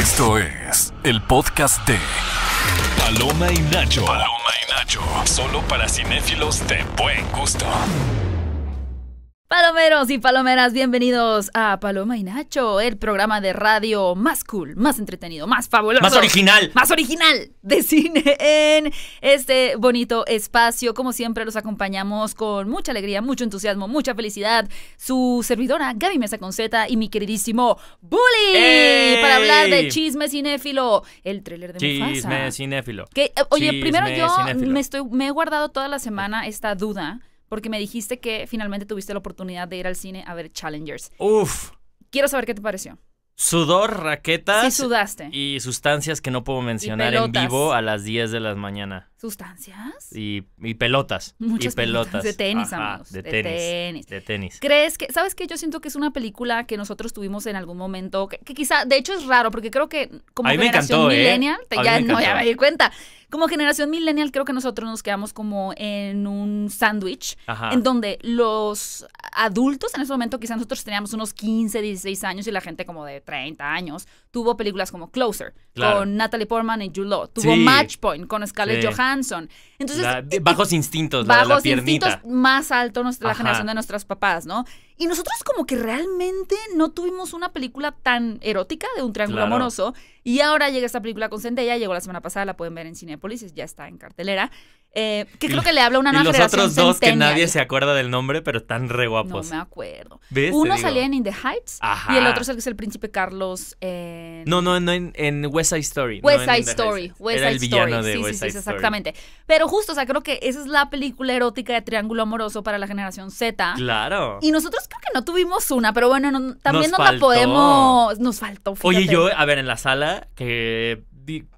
Esto es el podcast de Paloma y Nacho. Paloma y Nacho, solo para cinéfilos de buen gusto. Palomeros y palomeras, bienvenidos a Paloma y Nacho, el programa de radio más cool, más entretenido, más fabuloso. Más original. Más original de cine en este bonito espacio. Como siempre, los acompañamos con mucha alegría, mucho entusiasmo, mucha felicidad. Su servidora, Gaby Mesa Conceta, y mi queridísimo Bully, para hablar de Chisme Cinéfilo, el tráiler de Chisme Cinéfilo. Que, oye, primero yo me, estoy, me he guardado toda la semana esta duda porque me dijiste que finalmente tuviste la oportunidad de ir al cine a ver Challengers. Uf. Quiero saber qué te pareció. Sudor, raquetas. Sí, sudaste. Y sustancias que no puedo mencionar en vivo a las 10 de la mañana. ¿Sustancias? Y, y pelotas. Muchas y pelotas. De tenis, amigos. De, tenis, De tenis. ¿Crees que.? ¿Sabes qué? Yo siento que es una película que nosotros tuvimos en algún momento. Que, quizá. De hecho, es raro, porque creo que como me encantó, ¿eh? millennial. ya, no, ya me di cuenta. Como generación millennial, creo que nosotros nos quedamos como en un sándwich, en donde los adultos, en ese momento quizás nosotros teníamos unos 15, 16 años y la gente como de 30 años, tuvo películas como Closer, con Natalie Portman y Jude tuvo Match Point con Scarlett Johansson. Entonces, eh, bajos instintos, la, bajos instintos más alto nuestra, la generación de nuestros papás, ¿no? Y nosotros como que realmente no tuvimos una película tan erótica de un triángulo amoroso. Y ahora llega esta película con Zendaya, llegó la semana pasada, la pueden ver en Cinepolis, ya está en cartelera. Eh, que creo que le habla una nueva los otros dos que nadie se acuerda del nombre, pero tan re guapos. No me acuerdo. ¿Ves? Uno salía en In the Heights y el otro es el que es el príncipe Carlos en... No, no, en, West Side Story. West Side Story. West Side Story. sí, sí, sí, exactamente. Pero justo, o sea, creo que esa es la película erótica de triángulo amoroso para la generación Z. Claro. Y nosotros creo no tuvimos una, pero bueno, también no la podemos. Nos faltó. Oye, yo, a ver, en la sala, que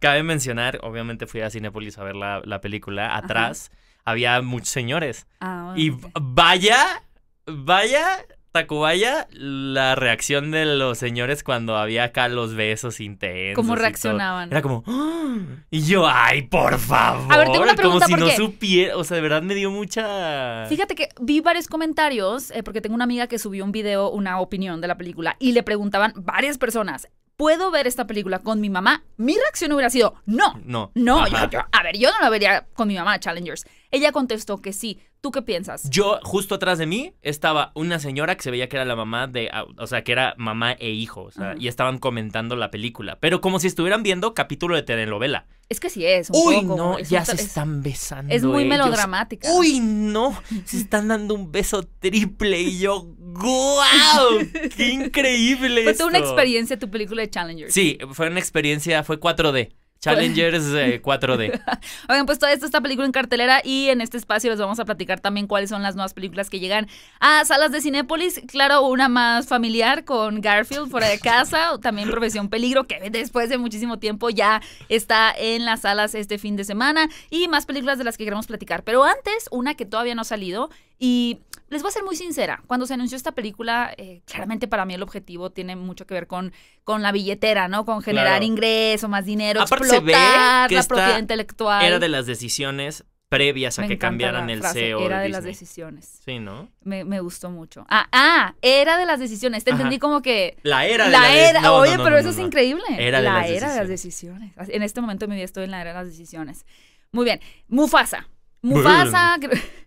cabe mencionar, obviamente fui a Cinepolis a ver la, película, atrás había muchos señores. Ah, y vaya, vaya Tacubaya, la reacción de los señores cuando había acá los besos intensos. ¿Cómo reaccionaban? Era como, ah", y yo, ay, por favor. A ver, tengo una pregunta. Como si no supiera, o sea, de verdad me dio mucha... Fíjate que vi varios comentarios, eh, porque tengo una amiga que subió un video, una opinión de la película, y le preguntaban varias personas, puedo ver esta película con mi mamá, mi reacción hubiera sido, no, no, no, a ver, yo no la vería con mi mamá, Challengers. Ella contestó que sí. ¿Tú qué piensas? Yo, justo atrás de mí, estaba una señora que se veía que era la mamá de, o sea, que era mamá e hijo, y estaban comentando la película, pero como si estuvieran viendo capítulo de telenovela. Es que sí es. Uy, no, ya se están besando. Es muy melodramática. Uy, no, se están dando un beso triple y yo, ¡Guau! ¡Qué increíble! Fue una experiencia tu película de Challengers. Sí, fue una experiencia, fue 4D. Challengers 4D. Eh, Oigan, pues toda esta, película en cartelera y en este espacio les vamos a platicar también cuáles son las nuevas películas que llegan a salas de Cinépolis. Claro, una más familiar con Garfield fuera de casa, también Profesión Peligro, que después de muchísimo tiempo ya está en las salas este fin de semana, y más películas de las que queremos platicar. Pero antes, una que todavía no ha salido y les voy a ser muy sincera, cuando se anunció esta película, eh, claramente para mí el objetivo tiene mucho que ver con, con la billetera, ¿no? Con generar ingreso, más dinero, explotar la propiedad intelectual. Era de las decisiones previas a que cambiaran el CEO. Era de las decisiones. Sí, ¿no? Me, gustó mucho. Ah, ah, era de las decisiones. Te entendí como que. La era de la, era. Oye, pero eso es increíble. Era de la era de las decisiones. En este momento de mi vida estoy en la era de las decisiones. Muy bien. Mufasa. Mufasa.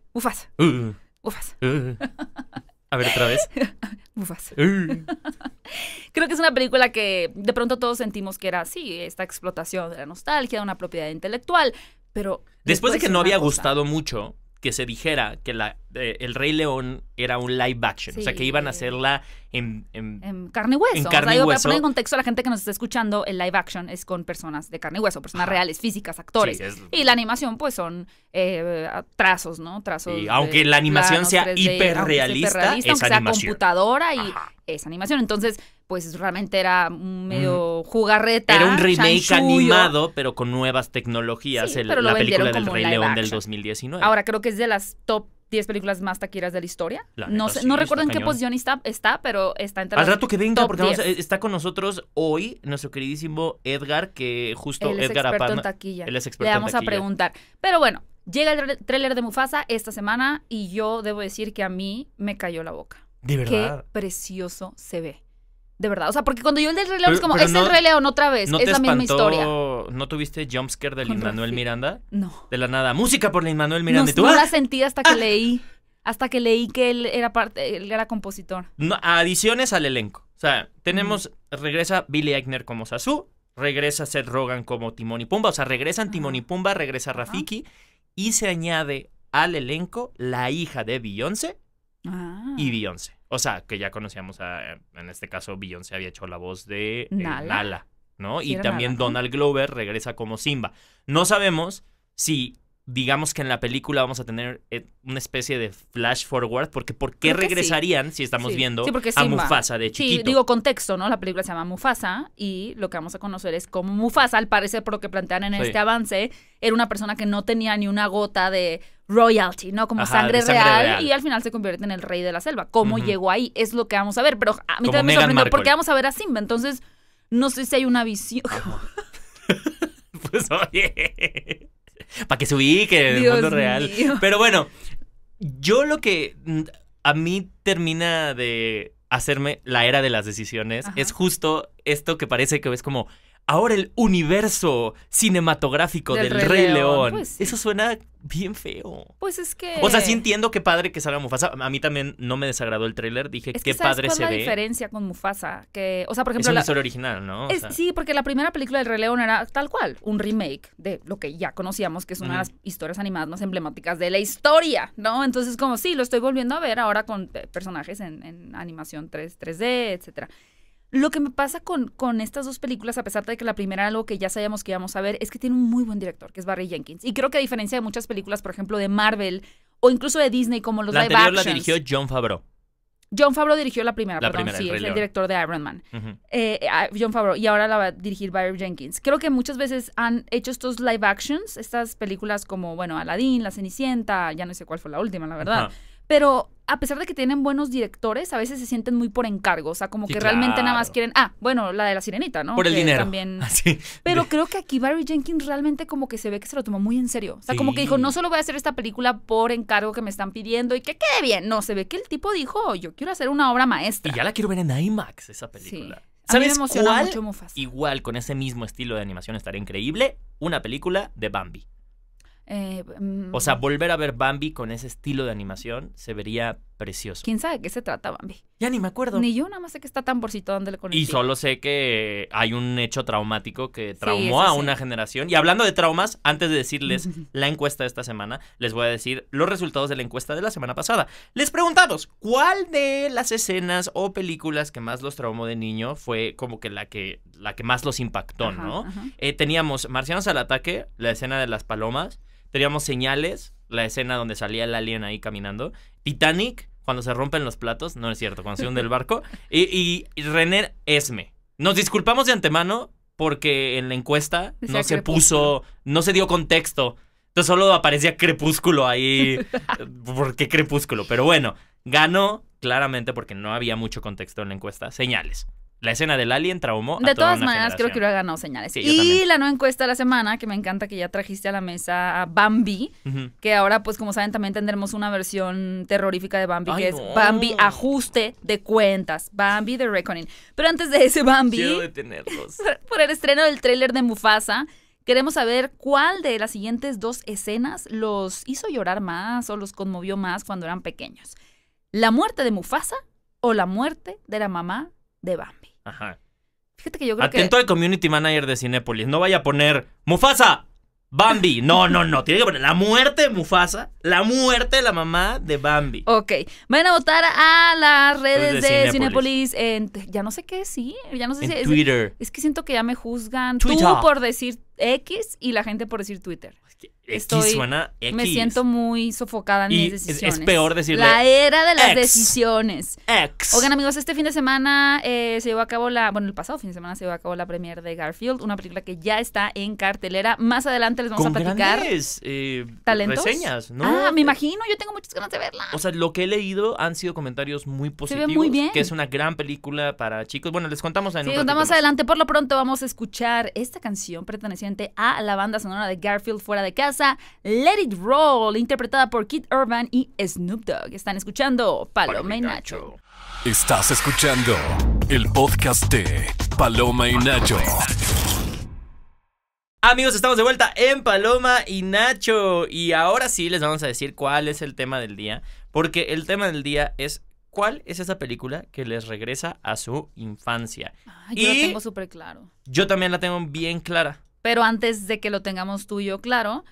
Mufasa. Uh, uh. Ufas. Eh, eh, eh. a ver otra vez. Ufas. Creo que es una película que de pronto todos sentimos que era así, esta explotación de la nostalgia, una propiedad intelectual, pero... Después, de que no había gustado mucho, que se dijera que la, eh, El Rey León era un live action, o sea, que iban a hacerla en, en, carne y hueso. En carne hueso. Para en contexto a la gente que nos está escuchando, el live action es con personas de carne y hueso, personas reales, físicas, actores. Y la animación, pues son eh, trazos, ¿no? Trazos. Y aunque la animación sea hiperrealista, es, hiperrealista, aunque sea computadora y es animación. Entonces pues realmente era un medio jugarreta. Era un remake animado, pero con nuevas tecnologías, la película del Rey León del 2019. Ahora creo que es de las top 10 películas más taqueras de la historia. no no recuerdo en qué posición está, pero está entre Al rato que venga, porque está con nosotros hoy nuestro queridísimo Edgar, que justo él es Edgar experto en taquilla. Le vamos a preguntar. Pero bueno, llega el tráiler de Mufasa esta semana y yo debo decir que a mí me cayó la boca. De verdad. Qué precioso se ve. De verdad. O sea, porque cuando yo el del es como, es el Rey otra vez. es la misma historia. ¿No tuviste jumpscare de Lin Manuel Miranda? No. De la nada. Música por Lin Manuel Miranda. No, tú? no ah, la sentí hasta que ah". leí. Hasta que leí que él era parte, él era compositor. No, adiciones al elenco. O sea, tenemos, regresa Billy Eichner como Sasu, regresa Seth Rogan como Timón y Pumba. O sea, regresan Timón y Pumba, regresa Rafiki y se añade al elenco la hija de Beyoncé ah. y Beyoncé. O sea, que ya conocíamos a, eh, en este caso, Beyoncé había hecho la voz de eh, Nala. ¿no? y también Donald Glover regresa como Simba. No sabemos si digamos que en la película vamos a tener eh, una especie de flash forward, porque ¿por qué regresarían si estamos viendo a Mufasa de chiquito? digo contexto, ¿no? La película se llama Mufasa y lo que vamos a conocer es cómo Mufasa, al parecer por lo que plantean en este avance, era una persona que no tenía ni una gota de royalty, ¿no? Como sangre, real, y al final se convierte en el rey de la selva. ¿Cómo llegó ahí? Es lo que vamos a ver, pero a mí también me sorprendió porque vamos a ver a Simba, entonces no sé si hay una visión. pues oye para que subí, que en el mundo real. Pero bueno, yo lo que a mí termina de hacerme la era de las decisiones es justo esto que parece que es como ahora el universo cinematográfico del, Rey, León. Pues Eso suena bien feo. Pues es que. O sea, sí entiendo que padre que salga Mufasa. A mí también no me desagradó el tráiler. Dije es que ¿sabes padre cuál se la diferencia con Mufasa? Que, o sea, por ejemplo. Es una historia original, ¿no? Sí, porque la primera película del Rey León era tal cual, un remake de lo que ya conocíamos, que es una de las historias animadas más emblemáticas de la historia, ¿no? Entonces, como sí, lo estoy volviendo a ver ahora con eh, personajes en, animación 3, 3D, etcétera. Lo que me pasa con, con estas dos películas, a pesar de que la primera algo que ya sabíamos que íbamos a ver, es que tiene un muy buen director, que es Barry Jenkins. Y creo que a diferencia de muchas películas, por ejemplo, de Marvel o incluso de Disney, como los live actions, la dirigió John Favreau. John Favreau dirigió la primera, perdón, sí, el es el director de Iron Man. Eh, ah, John Favreau, y ahora la va a dirigir Barry Jenkins. Creo que muchas veces han hecho estos live actions, estas películas como, bueno, Aladdin, La Cenicienta, ya no sé cuál fue la última, la verdad pero a pesar de que tienen buenos directores, a veces se sienten muy por encargo, o sea, como que realmente nada más quieren, ah, bueno, la de la sirenita, ¿no? Por el dinero. También... Ah, pero creo que aquí Barry Jenkins realmente como que se ve que se lo tomó muy en serio, o sea, como que dijo, no solo voy a hacer esta película por encargo que me están pidiendo y que quede bien, no, se ve que el tipo dijo, yo quiero hacer una obra maestra. Y ya la quiero ver en IMAX, esa película. ¿Sabes Mucho Igual, con ese mismo estilo de animación estaría increíble, una película de Bambi. Eh, o sea, mm, volver a ver Bambi con ese estilo de animación se vería precioso. ¿Quién sabe qué se trata Bambi? Ya ni me acuerdo. Ni yo nada más sé que está tamborcito dándole con el Y solo sé que hay un hecho traumático que traumó a una generación. Y hablando de traumas, antes de decirles la encuesta de esta semana, les voy a decir los resultados de la encuesta de la semana pasada. Les preguntamos, ¿cuál de las escenas o películas que más los traumó de niño fue como que la que, la que más los impactó, no? Eh, teníamos Marcianos al ataque, la escena de las palomas. Teníamos señales, la escena donde salía el alien ahí caminando. Titanic, cuando se rompen los platos, no es cierto, cuando se hunde el barco. Y, René Esme. Nos disculpamos de antemano porque en la encuesta no se puso, no se dio contexto. Entonces solo aparecía crepúsculo ahí. ¿Por qué crepúsculo? Pero bueno, ganó claramente porque no había mucho contexto en la encuesta. Señales. La escena del alien traumó. De todas maneras, creo que hubiera ganado señales. y la nueva encuesta de la semana, que me encanta que ya trajiste a la mesa a Bambi, que ahora, pues como saben, también tendremos una versión terrorífica de Bambi, que es Bambi ajuste de cuentas, Bambi The Reckoning. Pero antes de ese Bambi, Quiero detenerlos. por el estreno del tráiler de Mufasa, Queremos saber cuál de las siguientes dos escenas los hizo llorar más o los conmovió más cuando eran pequeños. ¿La muerte de Mufasa o la muerte de la mamá de Bambi. Ajá. Fíjate que yo creo que... Atento al community manager de Cinépolis. No vaya a poner Mufasa, Bambi. No, no, no. Tiene que poner la muerte de Mufasa, la muerte de la mamá de Bambi. Ok. van a votar a las pues redes de, Cinépolis. En, ya no sé qué sí, Ya no sé en si, Twitter. Es, que siento que ya me juzgan. Tú por decir X y la gente por decir Twitter. Estoy, X suena Me siento muy sofocada en mis decisiones. Es, peor decirle. La era de las decisiones. X. Oigan, amigos, este fin de semana eh, se llevó a cabo la. Bueno, el pasado fin de semana se llevó a cabo la premier de Garfield, una película que ya está en cartelera. Más adelante les vamos a platicar. Grandes, eh, talentos. Reseñas, ¿no? Ah, me imagino. Yo tengo muchas ganas de verla. O sea, lo que he leído han sido comentarios muy positivos. muy bien. Que es una gran película para chicos. Bueno, les contamos en Sí, contamos adelante. Por lo pronto vamos a escuchar esta canción perteneciente a la banda sonora de Garfield fuera de casa, Let It Roll, interpretada por Kid Urban y Snoop Dogg. Están escuchando Paloma y Nacho. Estás escuchando el podcast de Paloma y Nacho. Amigos, estamos de vuelta en Paloma y Nacho. Y ahora sí les vamos a decir cuál es el tema del día. Porque el tema del día es cuál es esa película que les regresa a su infancia. yo y la tengo súper claro. Yo también la tengo bien clara. Pero antes de que lo tengamos tuyo claro,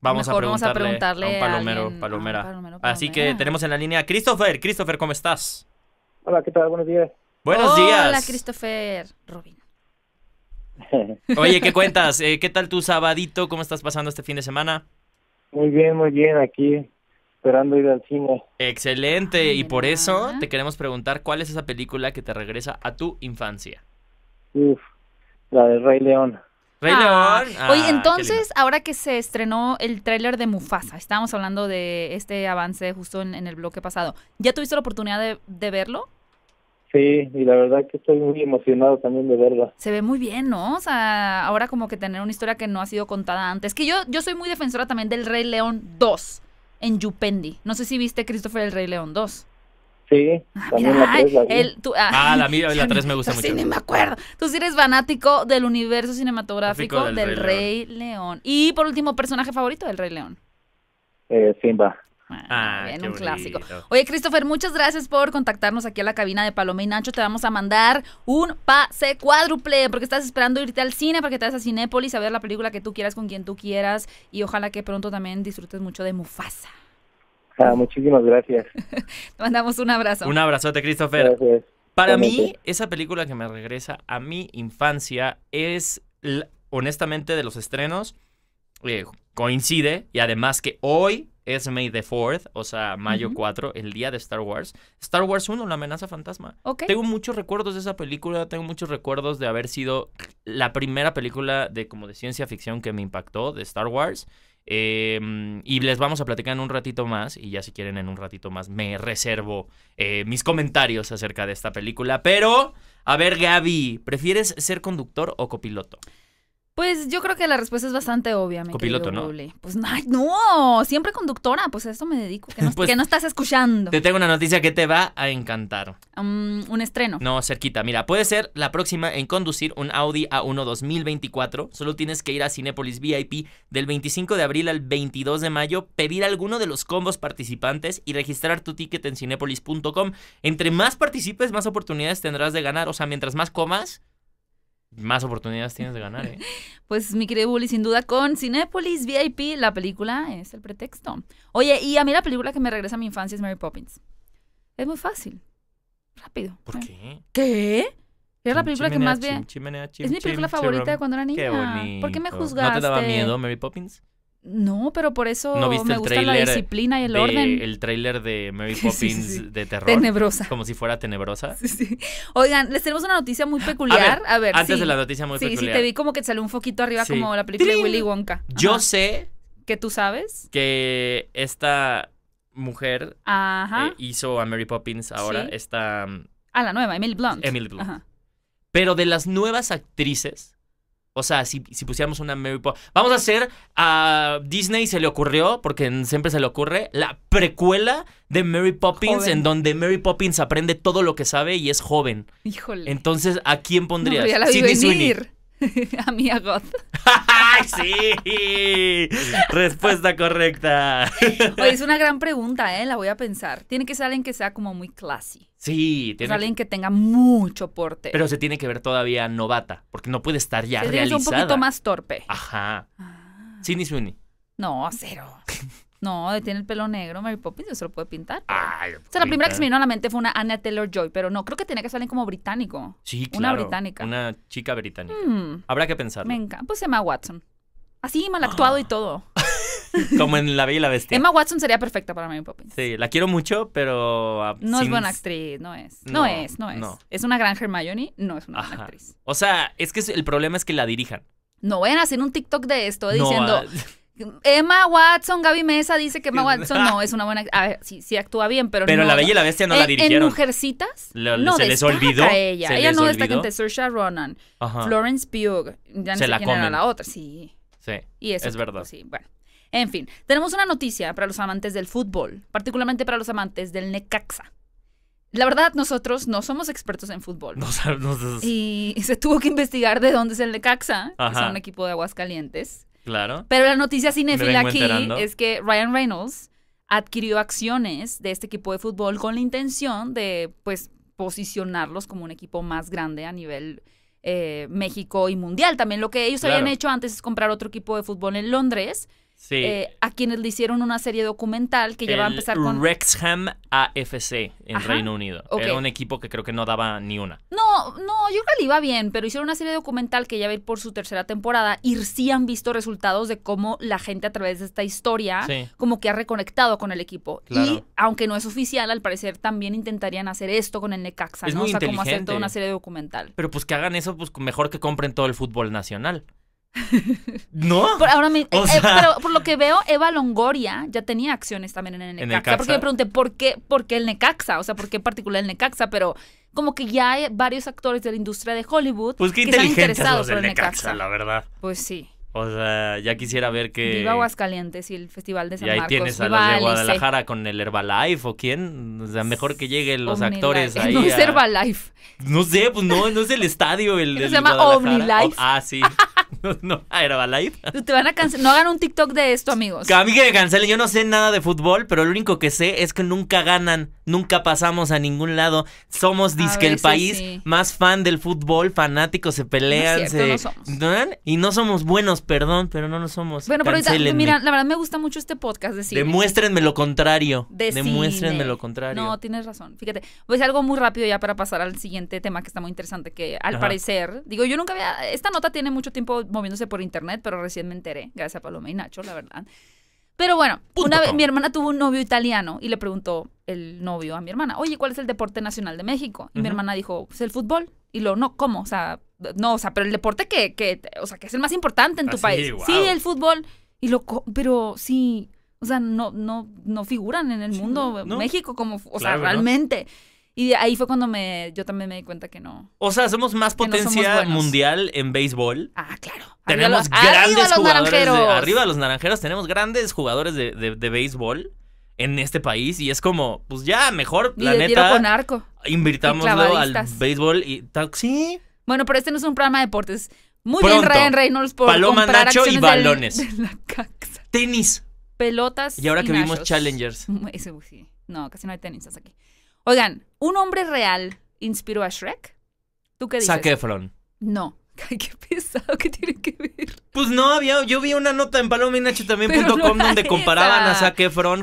vamos, a preguntarle, vamos a preguntarle, palomero, ah, palomera. Así que tenemos en la línea Christopher. Christopher, ¿cómo estás? Hola, ¿qué tal? Buenos días. Buenos días. Hola, Christopher Robin. Oye, ¿qué cuentas? Eh, ¿Qué tal tu sabadito? ¿Cómo estás pasando este fin de semana? Muy bien, muy bien, aquí esperando ir al cine. Excelente, y por eso te queremos preguntar cuál es esa película que te regresa a tu infancia. Uf, la de Rey León. Rey ah. León. Oye, ah, entonces, ahora que se estrenó el tráiler de Mufasa, estábamos hablando de este avance justo en, el bloque pasado, ¿ya tuviste la oportunidad de, verlo? Sí, y la verdad que estoy muy emocionado también de verlo. Se ve muy bien, ¿no? O sea, ahora como que tener una historia que no ha sido contada antes. Que yo, yo soy muy defensora también del Rey León 2 en Yupendi. No sé si viste Christopher el Rey León 2. Sí, ah, también la 3 ah, ah, la 3 me gusta mucho. Sí, ni me acuerdo. Tú sí eres fanático del universo cinematográfico del, Rey, León. Y por último, personaje favorito del Rey León. Eh, Simba. Ah, ah bien, un clásico. Oye, Christopher, muchas gracias por contactarnos aquí a la cabina de Paloma y Nacho. Te vamos a mandar un pase cuádruple porque estás esperando irte al cine para que te vayas a Cinépolis a ver la película que tú quieras con quien tú quieras y ojalá que pronto también disfrutes mucho de Mufasa. Ah, muchísimas gracias. Te mandamos un abrazo. Un abrazote, Christopher. Para mí, esa película que me regresa a mi infancia es, honestamente, de los estrenos, eh, coincide, y además que hoy es May the 4th, o sea, mayo 4, el día de Star Wars. Star Wars 1, la amenaza fantasma. Tengo muchos recuerdos de esa película, tengo muchos recuerdos de haber sido la primera película de como de ciencia ficción que me impactó de Star Wars. Em, y les vamos a platicar en un ratito más, y ya si quieren en un ratito más me reservo eh, mis comentarios acerca de esta película. Pero, a ver Gaby, ¿prefieres ser conductor o copiloto? Pues yo creo que la respuesta es bastante obvia. Mi Copiloto, ¿no? Pues no, siempre conductora, pues a esto me dedico, pues, que no, estás escuchando. Te tengo una noticia que te va a encantar. Mm, un estreno. No, cerquita. Mira, puede ser la próxima en conducir un Audi A1 2024. Solo tienes que ir a Cinepolis VIP del 25 de abril al 22 de mayo, pedir alguno de los combos participantes y registrar tu ticket en cinepolis.com. Entre más participes, más oportunidades tendrás de ganar. O sea, mientras más comas, más oportunidades tienes de ganar. ¿eh? pues mi querido Bully, sin duda con Cinepolis VIP, la película es el pretexto. Oye, y a mí la película que me regresa a mi infancia es Mary Poppins. Es muy fácil. Rápido. ¿Por qué? ¿Qué? Es la película que más bien. es mi película favorita cuando era niña. ¿Por qué me juzgaste? ¿No te daba miedo Mary Poppins? No, pero por eso me gusta la disciplina y el orden. El tráiler de Mary Poppins de terror. Tenebrosa. Como si fuera tenebrosa. Oigan, les tenemos una noticia muy peculiar. A ver, antes de la noticia muy peculiar. Sí, sí, te vi como que te salió un foquito arriba como la película de Willy Wonka. Yo sé. ¿Que tú sabes? Que esta mujer eh, hizo a Mary Poppins ahora esta... Mm, a ah, la nueva, Emily Blunt. Emily Blunt. Pero de las nuevas actrices o sea, si, si pusiéramos una Mary Poppins. Vamos a hacer. A Disney se le ocurrió, porque siempre se le ocurre, la precuela de Mary Poppins, en donde Mary Poppins aprende todo lo que sabe y es joven. Híjole. Entonces, ¿a quién pondrías? a God. ¡Ay, sí! Respuesta correcta. Oye, es una gran pregunta, ¿eh? La voy a pensar. Tiene que ser alguien que sea como muy classy. Sí, tiene. ser alguien que... tenga mucho porte. Pero se tiene que ver todavía novata, porque no puede estar ya se realizada. un poquito más torpe. Ajá. Ah. ni, Sweeney. No, cero. No, tiene el pelo negro, Mary Poppins, yo se lo puede pintar. o sea, la primera que se me vino a la mente fue una Anna Taylor-Joy, pero no, creo que tenía que salir como británico. Sí, claro. Una británica. Una chica británica. Mm. Habrá que pensarlo. Me encanta. Pues Emma Watson. Así, mal actuado y todo. como en La Bella y la Bestia. Emma Watson sería perfecta para Mary Poppins. Sí, la quiero mucho, pero... Ah, no es buena actriz, no es. No, es, no es. Es una gran Hermione, no es una buena actriz. O sea, es que el problema es que la dirijan. No vayan a hacer un TikTok de esto diciendo... Ah, Emma Watson, Gaby Mesa dice que Emma Watson no es una buena. sí, sí actúa bien, pero. Pero La Bella y la Bestia no la eh, dirigieron. En Mujercitas. no se les olvidó. A ella ella no destaca entre Saoirse Ronan, Florence Pugh. Ya no se sé la quién era la otra, sí. Sí. Y eso, es pues, verdad. Sí, bueno. En fin, tenemos una noticia para los amantes del fútbol, particularmente para los amantes del Necaxa. La verdad, nosotros no somos expertos en fútbol. No, y se tuvo que investigar de dónde es el Necaxa, que es un equipo de Aguascalientes, Claro. Pero la noticia cinéfila aquí es que Ryan Reynolds adquirió acciones de este equipo de fútbol con la intención de, pues, posicionarlos como un equipo más grande a nivel eh, México y mundial. También lo que ellos habían hecho antes es comprar otro equipo de fútbol en Londres eh, a quienes le hicieron una serie documental que ya va a empezar con. Wrexham AFC en Reino Unido. Era un equipo que creo que no daba ni una. No, no, yo creo que le iba bien, pero hicieron una serie documental que ya va a ir por su tercera temporada y sí han visto resultados de cómo la gente a través de esta historia, como que ha reconectado con el equipo. Y aunque no es oficial, al parecer también intentarían hacer esto con el Necaxa, ¿no? o sea, como hacer toda una serie documental. Pero pues que hagan eso, pues mejor que compren todo el fútbol nacional. ¿No? Por, ahora eh, por lo que veo, Eva Longoria ya tenía acciones también en el Necaxa. Porque me pregunté, ¿por qué, ¿por el Necaxa? O sea, ¿por qué en particular el Necaxa? Pero como que ya hay varios actores de la industria de Hollywood pues que están interesados en el Necaxa, la verdad. Pues sí. O sea, ya quisiera ver que... Viva Aguascalientes y el Festival de San y ahí tienes a de Guadalajara con el Herbalife o quién. O sea, mejor que lleguen los actores ahí. No es Herbalife. No sé, pues no, no es el estadio. El, se llama OmniLife. Oh, ah, sí. no, ah, Herbalife. Te van a cancelar. No hagan un TikTok de esto, amigos. A mí que me cancelen. Yo no sé nada de fútbol, pero lo único que sé es que nunca ganan, nunca pasamos a ningún lado. Somos disque el país más fan del fútbol, fanáticos, se pelean, se... y no somos buenos perdón, pero no nos somos. Bueno, pero mira, la verdad me gusta mucho este podcast Demuéstrenme lo contrario. Demuéstrenme lo contrario. No, tienes razón. Fíjate, voy pues decir algo muy rápido ya para pasar al siguiente tema que está muy interesante, que al parecer, digo, yo nunca había, esta nota tiene mucho tiempo moviéndose por internet, pero recién me enteré, gracias a Paloma y Nacho, la verdad. Pero bueno, una vez mi hermana tuvo un novio italiano y le preguntó el novio a mi hermana, oye, ¿cuál es el deporte nacional de México? Y mi hermana dijo, es pues, el fútbol. Y lo, no, ¿cómo? O sea, no, o sea, pero el deporte que, o sea, que es el más importante en tu ah, país. Sí, el fútbol. Y lo, pero sí, o sea, no, no, no figuran en el mundo México como, o sea, realmente. Y ahí fue cuando me, yo también me di cuenta que no. O sea, somos más potencia mundial en béisbol. Ah, claro. Tenemos grandes los, arriba naranjeros. De, arriba los naranjeros tenemos grandes jugadores de, béisbol en este país y es como, pues ya, mejor, la neta. con arco. Invirtámoslo al béisbol y Sí. Bueno, pero este no es un programa de deportes. Muy bien, Ryan Reynolds por Paloma, comprar acciones y balones. Tenis. Pelotas. Y ahora que vimos Challengers. No, casi no hay tenis aquí. Oigan, ¿un hombre real inspiró a Shrek? ¿Tú qué dices? Zac Efron. No. Ay, qué pesado, ¿qué tiene que ver? Pues no, había, yo vi una nota en palominacho.com donde comparaban a Zac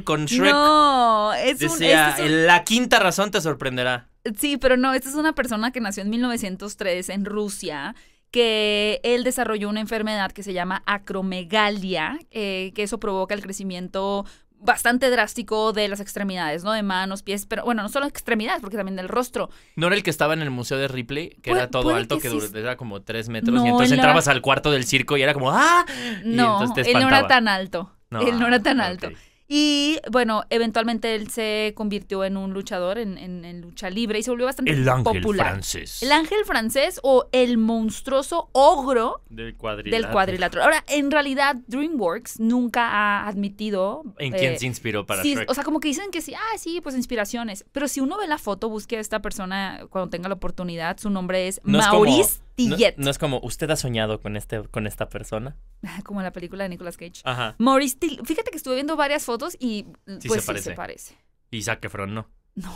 con Shrek. No, es Decía, este la quinta razón te sorprenderá. Sí, pero no, esta es una persona que nació en 1903 en Rusia que él desarrolló una enfermedad que se llama acromegalia, eh, que eso provoca el crecimiento bastante drástico de las extremidades, ¿no? De manos, pies, pero bueno, no solo extremidades, porque también del rostro. ¿No era el que estaba en el Museo de Ripley, que era todo alto, que, era como tres metros, y entonces entrabas al cuarto del circo y era como ¡ah! no, él no era tan alto. No, él no era tan alto. Y bueno, eventualmente él se convirtió en un luchador en, lucha libre y se volvió bastante popular. El ángel francés. El ángel francés o el monstruoso ogro del cuadrilátero. Ahora, en realidad, DreamWorks nunca ha admitido. ¿En eh, quién se inspiró para sí, O sea, como que dicen que sí, ah, sí, pues inspiraciones. Pero si uno ve la foto, busque a esta persona cuando tenga la oportunidad. Su nombre es Maurice no, es como, ¿usted ha soñado con, este, con esta persona? Como en la película de Nicolas Cage. Ajá. Maurice Till. Fíjate que estuve viendo varias fotos y pues sí parece. se parece. Y Zac Efron no. No.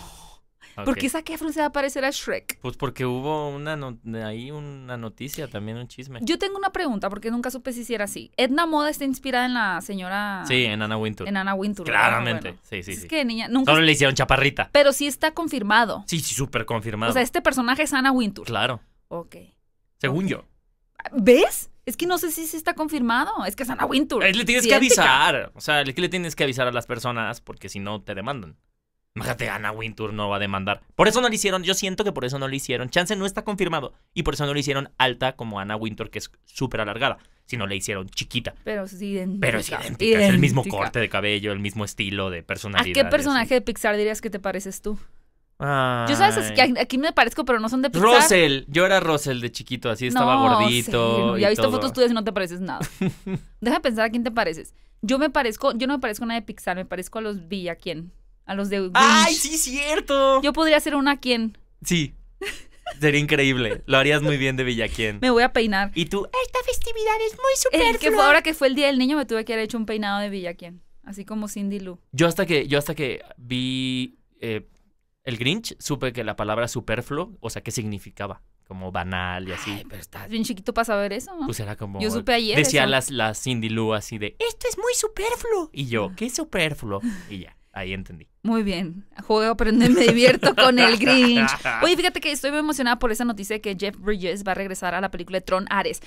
¿Por qué Zac se va a parecer a Shrek? Pues porque hubo una ahí una noticia, también un chisme. Yo tengo una pregunta, porque nunca supe si hiciera así. Edna Moda está inspirada en la señora... Sí, en Anna Wintour. En Anna Wintour. Claramente, sí, sí, Es que niña... Nunca... Solo le hicieron chaparrita. Pero sí está confirmado. Sí, sí, súper confirmado. O sea, este personaje es Anna Wintour. Claro. Ok. Según yo. ¿Ves? Es que no sé si, está confirmado. Es que es Anna Wintour. le tienes que avisar. O sea, le tienes que avisar a las personas porque si no te demandan. Májate, Anna Wintour no va a demandar. Por eso no lo hicieron. Yo siento que por eso no lo hicieron. Chance no está confirmado. Y por eso no lo hicieron alta como Ana Wintour, que es súper alargada. Sino le hicieron chiquita. Pero es idéntica. Pero es idéntica. Es el mismo corte de cabello, el mismo estilo de personalidad. ¿A qué personaje de Pixar dirías que te pareces tú? Yo sabes que aquí me parezco, pero no son de Pixar. Russell, yo era Russell de chiquito, así estaba gordito. Sí, ya he visto fotos tuyas y no te pareces nada. Deja de pensar a quién te pareces. Yo me parezco, yo no me parezco a nadie de Pixar, me parezco a los B, ¿a los de ¡Ay, sí, cierto! Yo podría ser una quién. Sí. Sería increíble. Lo harías muy bien de Villaquien Me voy a peinar. Y tú, esta festividad es muy Es que ahora que fue el Día del Niño me tuve que haber hecho un peinado de Villaquien Así como Cindy Lou. Yo hasta que, yo hasta que vi eh, el Grinch, supe que la palabra superfluo, o sea, qué significaba, como banal y así. Ay, pero estás bien chiquito para saber eso, Pues era como. Yo supe ayer. Decía las, las Cindy Lou así de: Esto es muy superfluo. Y yo, ¿qué superfluo? Y ya. Ahí entendí. Muy bien. Juego, aprendo me divierto con el Grinch. Oye, fíjate que estoy muy emocionada por esa noticia de que Jeff Bridges va a regresar a la película de Tron Ares.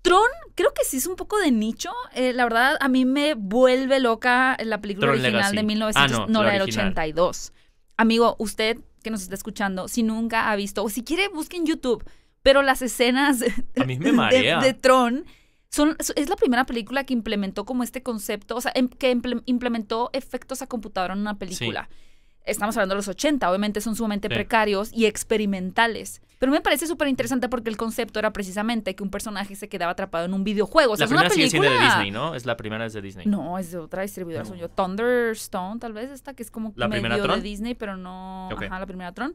Tron, creo que sí es un poco de nicho. Eh, la verdad, a mí me vuelve loca la película original de 1982. ah, no, amigo, usted que nos está escuchando, si nunca ha visto, o si quiere, busque en YouTube, pero las escenas de, Tron son, es la primera película que implementó como este concepto, o sea, em, que implementó efectos a computadora en una película estamos hablando de los 80, obviamente son sumamente precarios y experimentales. Pero me parece súper interesante porque el concepto era precisamente que un personaje se quedaba atrapado en un videojuego. la es primera una película. de Disney, ¿no? Es la primera es de Disney. No, es de otra distribuidora, soy Thunderstone, tal vez, esta que es como la primera de Disney, pero no. la primera Tron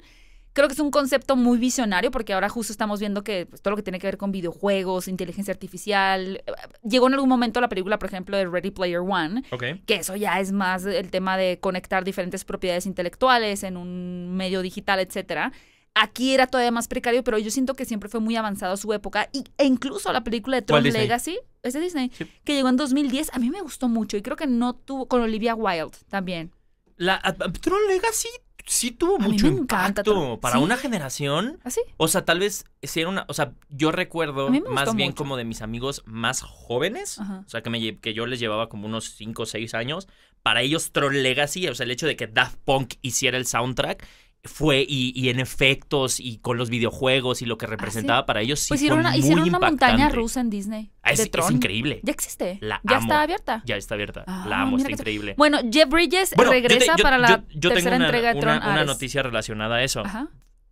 creo que es un concepto muy visionario porque ahora justo estamos viendo que pues, todo lo que tiene que ver con videojuegos, inteligencia artificial, eh, llegó en algún momento la película, por ejemplo, de Ready Player One, que eso ya es más el tema de conectar diferentes propiedades intelectuales en un medio digital, etcétera. Aquí era todavía más precario, pero yo siento que siempre fue muy avanzado su época. e incluso la película de Tron Legacy, es de Disney, que llegó en 2010, a mí me gustó mucho. Y creo que no tuvo, con Olivia Wilde también. La Tron Legacy sí tuvo mucho impacto para una generación. ¿Así? ¿Ah, o sea, tal vez si era una, o sea, yo recuerdo más bien como de mis amigos más jóvenes, o sea, que me que yo les llevaba como unos 5 o 6 años, para ellos Troll Legacy, o sea, el hecho de que Daft Punk hiciera el soundtrack fue y, en efectos y con los videojuegos y lo que ¿Ah, representaba para ellos. Sí pues hicieron, una, montaña rusa en Disney. Ah, es, increíble. Ya existe. ya está abierta. Ya está abierta. la ah, amo, está increíble. Bueno, Jeff Bridges regresa para la tercera entrega de Tron. Una, una noticia relacionada a eso.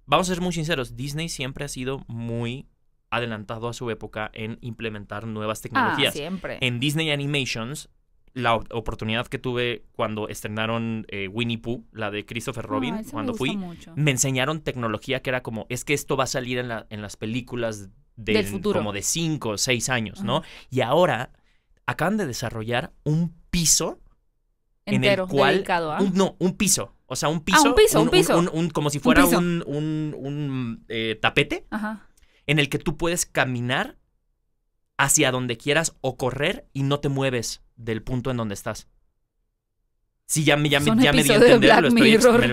Vamos a ser muy sinceros. Disney siempre ha sido muy adelantado a su época en implementar nuevas tecnologías. siempre. En Disney Animations la oportunidad que tuve cuando estrenaron eh, Winnie Pooh, la de Christopher ah, Robin, cuando fui, me enseñaron tecnología que era como, es que esto va a salir en, la, en las películas del futuro. como de cinco o seis años, ¿no? Y ahora acaban de desarrollar un piso en el cual un, no, un piso, o sea, un ah, piso, ah, un piso, un, piso. como si fuera un, eh, tapete en el que tú puedes caminar hacia donde quieras o correr y no te mueves del punto en donde estás. Sí, ya, me, ya, me, a entender,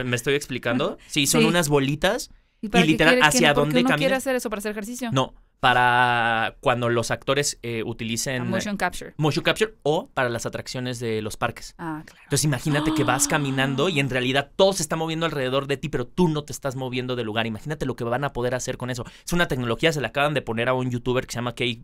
me, estoy explicando. Sí, son unas bolitas y, literal, hacia dónde caminas. quiere hacer eso para hacer ejercicio? No, para cuando los actores eh, utilicen... Eh, motion capture. Motion capture o para las atracciones de los parques. Ah, claro. Entonces imagínate que vas ah. caminando y en realidad todo se está moviendo alrededor de ti, pero tú no te estás moviendo De lugar. Imagínate lo que van a poder hacer con eso. Es una tecnología, se la acaban de poner a un youtuber que se llama que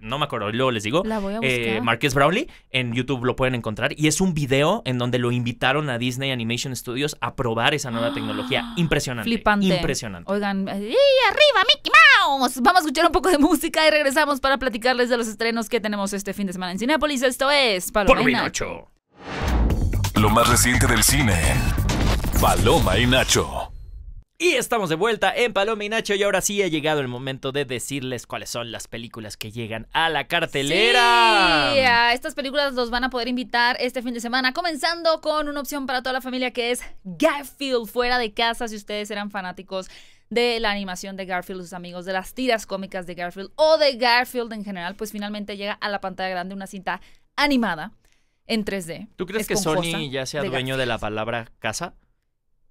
no me acuerdo, luego les digo. La voy a eh, Marques Brownlee, en YouTube lo pueden encontrar. Y es un video en donde lo invitaron a Disney Animation Studios a probar esa nueva tecnología. Impresionante. Flipante. Impresionante. Oigan, ¡y arriba Mickey Mouse! Vamos a escuchar un poco de música y regresamos para platicarles de los estrenos que tenemos este fin de semana en Cinepolis Esto es Paloma y Nacho. Lo más reciente del cine. Paloma y Nacho. Y estamos de vuelta en Paloma y Nacho y ahora sí ha llegado el momento de decirles cuáles son las películas que llegan a la cartelera. Sí, a estas películas los van a poder invitar este fin de semana, comenzando con una opción para toda la familia que es Garfield fuera de casa si ustedes eran fanáticos de la animación de Garfield, sus amigos, de las tiras cómicas de Garfield o de Garfield en general, pues finalmente llega a la pantalla grande una cinta animada en 3D. ¿Tú crees que Sony ya sea dueño de la palabra casa?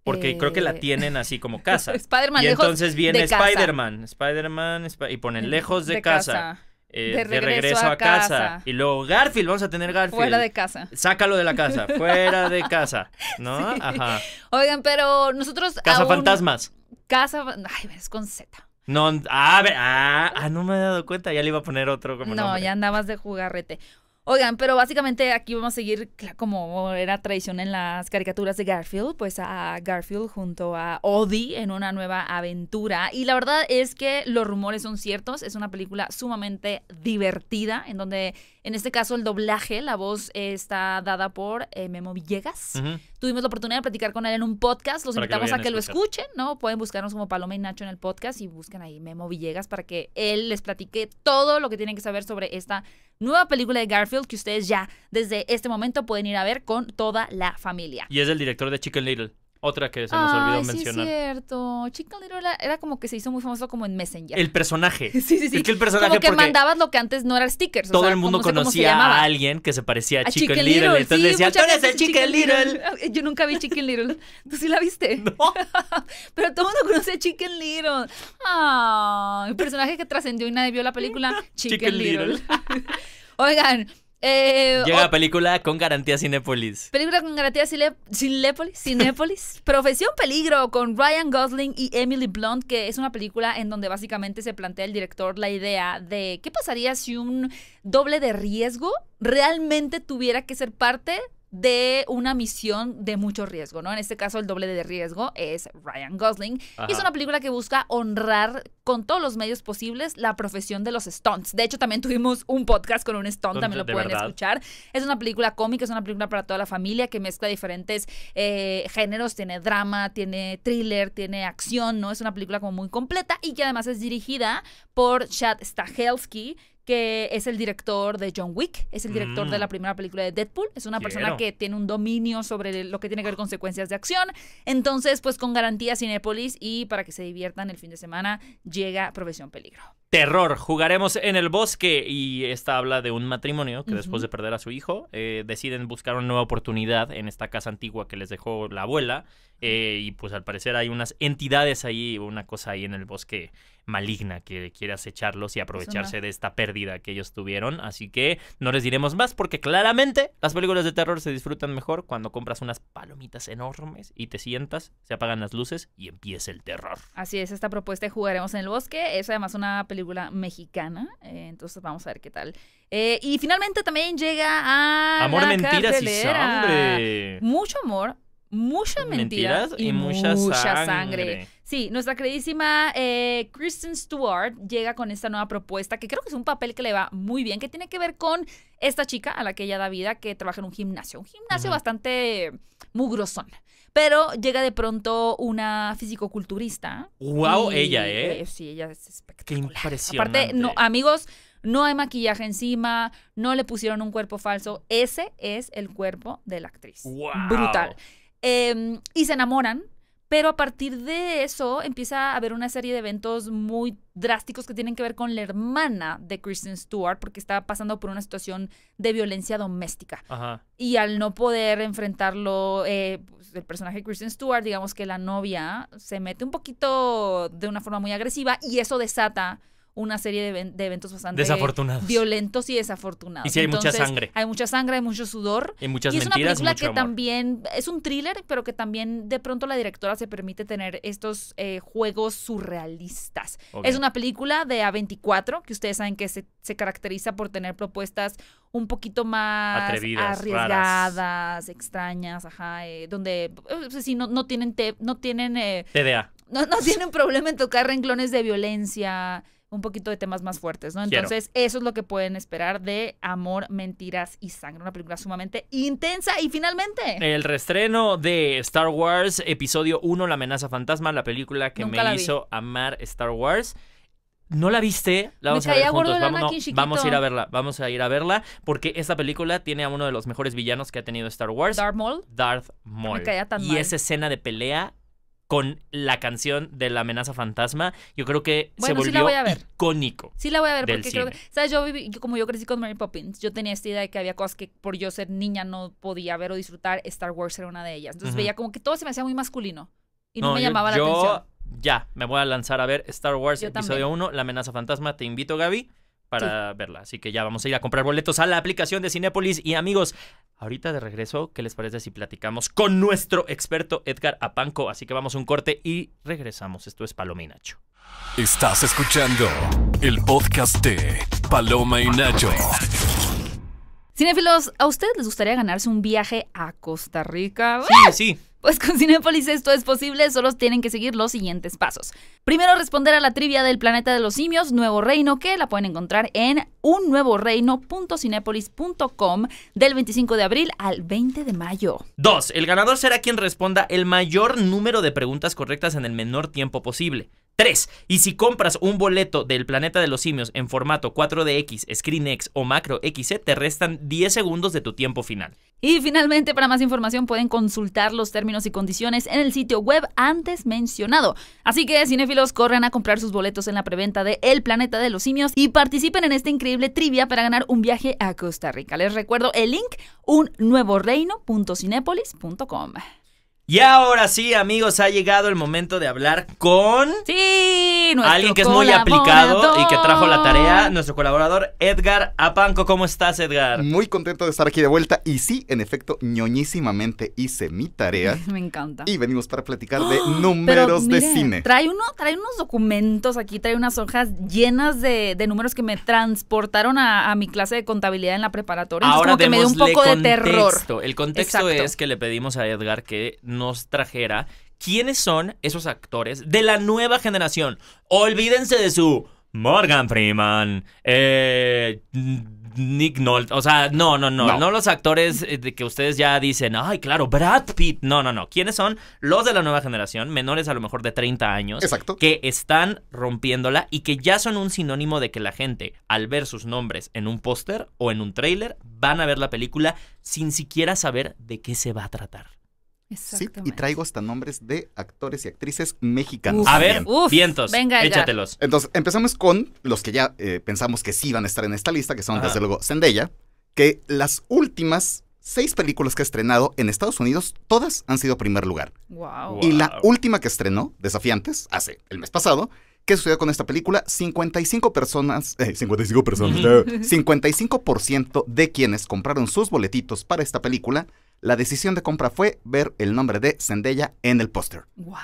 Porque creo que la eh, tienen así como casa. Spider-Man y entonces viene Spider-Man, Spider-Man y ponen lejos de, casa. Eh, de, regreso a, casa. Y luego Garfield, vamos a tener Garfield. Fuera de casa. Sácalo de la casa, fuera de casa, ¿no? Ajá. Oigan, pero nosotros Casa fantasmas. Casa. Ay, es con Z. No, ah, ah, ah, no me he dado cuenta, ya le iba a poner otro como No, ya andabas de jugarrete. Oigan, pero básicamente aquí vamos a seguir como era tradición en las caricaturas de Garfield, pues a Garfield junto a Odie en una nueva aventura. Y la verdad es que los rumores son ciertos, es una película sumamente divertida en donde en este caso, el doblaje, la voz está dada por eh, Memo Villegas. Tuvimos la oportunidad de platicar con él en un podcast. Los invitamos a que lo escuchen, ¿no? Pueden buscarnos como Paloma y Nacho en el podcast y busquen ahí Memo Villegas para que él les platique todo lo que tienen que saber sobre esta nueva película de Garfield que ustedes ya desde este momento pueden ir a ver con toda la familia. Y es el director de Chicken Little. Otra que se nos olvidó sí mencionar. Es cierto. Chicken Little era, como que se hizo muy famoso como en Messenger. El personaje. sí, sí, sí. Es que el personaje mandabas lo que antes no era stickers. Todo el mundo conocía a alguien que se parecía a, Chicken, Little. Entonces decía, tú eres el Chicken, Little. Ah, yo nunca vi Chicken Little. ¿Tú sí la viste? No. Pero todo el mundo conoce a Chicken Little. Ah, el personaje que trascendió y nadie vio la película, Chicken, Little. Oigan, eh, Llega la película con garantía Cinepolis Película con garantía Profesión Peligro con Ryan Gosling y Emily Blunt, que es una película en donde básicamente se plantea el director la idea de qué pasaría si un doble de riesgo realmente tuviera que ser parte de una misión de mucho riesgo, ¿no? En este caso el doble de riesgo es Ryan Gosling. Y es una película que busca honrar con todos los medios posibles la profesión de los stunts. De hecho, también tuvimos un podcast con un stunt, también lo pueden escuchar. Es una película cómica, es una película para toda la familia que mezcla diferentes eh, géneros, tiene drama, tiene thriller, tiene acción, ¿no? Es una película como muy completa y que además es dirigida por Chad Stahelski, que es el director de John Wick, es el director de mm. la primera película de Deadpool, es una persona que tiene un dominio sobre lo que tiene que ver con secuencias de acción. Entonces, pues con garantía Cinepolis y para que se diviertan el fin de semana, llega Profesión Peligro. Terror, jugaremos en el bosque y esta habla de un matrimonio que después de perder a su hijo eh, deciden buscar una nueva oportunidad en esta casa antigua que les dejó la abuela eh, y pues al parecer hay unas entidades ahí, una cosa ahí en el bosque maligna que quiere acecharlos y aprovecharse de esta pérdida que ellos tuvieron. Así que no les diremos más porque claramente las películas de terror se disfrutan mejor cuando compras unas palomitas enormes y te sientas, se apagan las luces y empieza el terror. Así es, esta propuesta de Jugaremos en el Bosque es además una película mexicana, eh, entonces vamos a ver qué tal. Eh, y finalmente también llega a... Amor, mentiras y sangre. Mucho amor, mucha mentiras, y, mucha, mucha sangre. Sí, nuestra queridísima eh, Kristen Stewart llega con esta nueva propuesta, que creo que es un papel que le va muy bien, que tiene que ver con esta chica a la que ella da vida, que trabaja en un gimnasio, un gimnasio bastante mugrosón. Pero llega de pronto una fisicoculturista. ¡Wow! ella, ¿eh? ¿eh? Sí, ella es espectacular. Qué impresionante. Aparte, no, amigos, no hay maquillaje encima, no le pusieron un cuerpo falso. Ese es el cuerpo de la actriz. Wow. Brutal. Em, y se enamoran pero a partir de eso empieza a haber una serie de eventos muy drásticos que tienen que ver con la hermana de Kristen Stewart, porque está pasando por una situación de violencia doméstica. Y al no poder enfrentarlo, eh, pues, el personaje de Kristen Stewart, digamos que la novia, se mete un poquito de una forma muy agresiva y eso desata una serie de, eventos bastante violentos y desafortunados. Y si hay mucha sangre. Hay mucha sangre, hay mucho sudor. Y muchas es una película que también es un thriller, pero que también de pronto la directora se permite tener estos eh, juegos surrealistas. Es una película de A24, que ustedes saben que se, caracteriza por tener propuestas un poquito más Atrevidas, arriesgadas, extrañas, ajá, eh, donde eh, no, no tienen no tienen eh, TDA. No, no tienen problema en tocar renglones de violencia un poquito de temas más fuertes, ¿no? Entonces, eso es lo que pueden esperar de Amor, Mentiras y Sangre, una película sumamente intensa. Y finalmente... El restreno de Star Wars, episodio 1, La amenaza fantasma, la película que me hizo amar Star Wars. ¿No la viste? La vamos a ver juntos. vamos a ir a verla. Vamos a ir a verla porque esta película tiene a uno de los mejores villanos que ha tenido Star Wars. Darth Maul. Darth Maul. y esa escena de pelea con la canción de la amenaza fantasma, yo creo que se volvió a ver. icónico. Sí la voy a ver porque creo que, sabes, yo como yo crecí con Mary Poppins, yo tenía esta idea de que había cosas que por yo ser niña no podía ver o disfrutar, Star Wars era una de ellas. Entonces veía como que todo se me hacía muy masculino y no, me llamaba la atención. Ya, me voy a lanzar a ver Star Wars episodio 1, La amenaza fantasma, te invito Gaby para verla. Así que ya vamos a ir a comprar boletos a la aplicación de Cinépolis. Y amigos, ahorita de regreso, ¿qué les parece si platicamos con nuestro experto Edgar Apanco? Así que vamos a un corte y regresamos. Esto es Paloma y Nacho. Estás escuchando el podcast de Paloma y Nacho. Cinefilos, ¿a ustedes les gustaría ganarse un viaje a Costa Rica? Sí, sí. Pues con Cinepolis esto es posible, solo tienen que seguir los siguientes pasos. Primero responder a la trivia del planeta de los simios, Nuevo Reino, que la pueden encontrar en unnuevoreino.cinepolis.com del 25 de abril al 20 de mayo. Dos, El ganador será quien responda el mayor número de preguntas correctas en el menor tiempo posible. Tres, Y si compras un boleto del planeta de los simios en formato 4DX, ScreenX o Macro XC, te restan 10 segundos de tu tiempo final. Y finalmente, para más información pueden consultar los términos y condiciones en el sitio web antes mencionado. Así que, cinéfilos, corran a comprar sus boletos en la preventa de El Planeta de los Simios y participen en esta increíble trivia para ganar un viaje a Costa Rica. Les recuerdo el link unnuevoreino.cinepolis.com. Y ahora sí, amigos, ha llegado el momento de hablar con sí, alguien que es muy aplicado y que trajo la tarea, nuestro colaborador Edgar Apanco. ¿Cómo estás, Edgar? Muy contento de estar aquí de vuelta. Y sí, en efecto, ñoñísimamente hice mi tarea. Me encanta. Y venimos para platicar de números de cine. Trae unos documentos aquí, trae unas hojas llenas de, números que me transportaron a, mi clase de contabilidad en la preparatoria. Ahora como que me dio un poco de terror. El contexto es que le pedimos a Edgar que nos trajera quiénes son esos actores de la nueva generación. Olvídense de su Morgan Freeman, eh, Nick Nolte, o sea, no, no, no, no, los actores eh, de que ustedes ya dicen, ay, claro, Brad Pitt, no, no, no, ¿quiénes son los de la nueva generación, menores a lo mejor de 30 años, Exacto. que están rompiéndola y que ya son un sinónimo de que la gente, al ver sus nombres en un póster o en un tráiler, van a ver la película sin siquiera saber de qué se va a tratar? y traigo hasta nombres de actores y actrices mexicanos. a ver, vientos, venga échatelos. Entonces, empezamos con los que ya eh, pensamos que sí van a estar en esta lista, que son, desde luego, Zendaya, que las últimas seis películas que ha estrenado en Estados Unidos, todas han sido primer lugar. Y la última que estrenó, Desafiantes, hace el mes pasado, ¿Qué sucedió con esta película? 55 personas, 55 eh, personas, 55% de quienes compraron sus boletitos para esta película la decisión de compra fue ver el nombre de Zendaya en el póster. ¡Wow!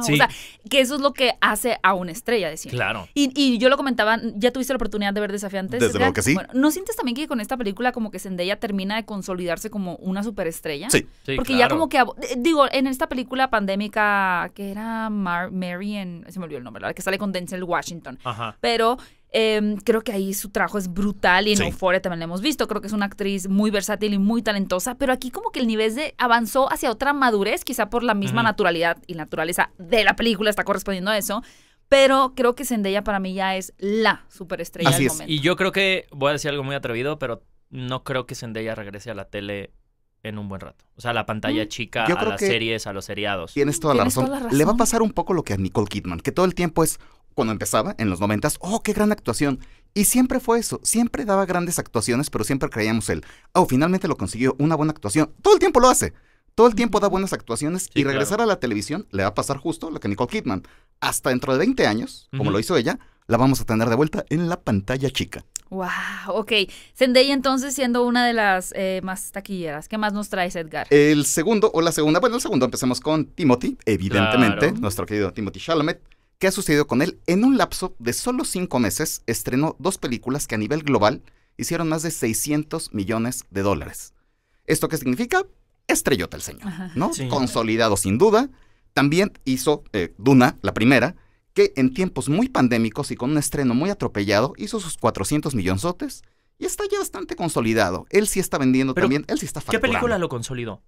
O sea, que eso es lo que hace a una estrella decir. Claro. Y, yo lo comentaba, ¿ya tuviste la oportunidad de ver Desafiantes? Desde luego que sí. ¿No sientes también que con esta película como que Zendaya termina de consolidarse como una superestrella? Sí. Porque ya como que, eh, digo, en esta película pandémica que era Mar Mary se me olvidó el nombre, la que sale con Denzel Washington. Ajá. Pero Em, creo que ahí su trabajo es brutal y en Euphoria también lo hemos visto. Creo que es una actriz muy versátil y muy talentosa, pero aquí como que el nivel de avanzó hacia otra madurez, quizá por la misma naturalidad y naturaleza de la película está correspondiendo a eso. Pero creo que Zendaya para mí ya es la superestrella del momento. Y yo creo que, voy a decir algo muy atrevido, pero no creo que Zendaya regrese a la tele en un buen rato. O sea, la pantalla mm. chica, a las series, a los seriados. Tienes, toda, la razón. toda la razón. Le va a pasar un poco lo que a Nicole Kidman, que todo el tiempo es cuando empezaba, en los noventas, oh, qué gran actuación. Y siempre fue eso, siempre daba grandes actuaciones, pero siempre creíamos él, oh, finalmente lo consiguió, una buena actuación. Todo el tiempo lo hace, todo el tiempo da buenas actuaciones y regresar a la televisión le va a pasar justo lo que Nicole Kidman. Hasta dentro de 20 años, como lo hizo ella, la vamos a tener de vuelta en la pantalla chica. Wow, ok. Zendaya entonces siendo una de las eh, más taquilleras. ¿Qué más nos traes, Edgar? El segundo o la segunda, bueno, el segundo empecemos con Timothy, evidentemente, nuestro querido Timothy Chalamet. ¿Qué ha sucedido con él. En un lapso de solo cinco meses, estrenó dos películas que a nivel global hicieron más de 600 millones de dólares. ¿Esto qué significa? Estrellota el señor, ¿no? Consolidado sin duda. También hizo eh, Duna, la primera, que en tiempos muy pandémicos y con un estreno muy atropellado hizo sus 400 millonzotes y está ya bastante consolidado. Él sí está vendiendo también, él sí está facturando. ¿Qué película lo consolidó?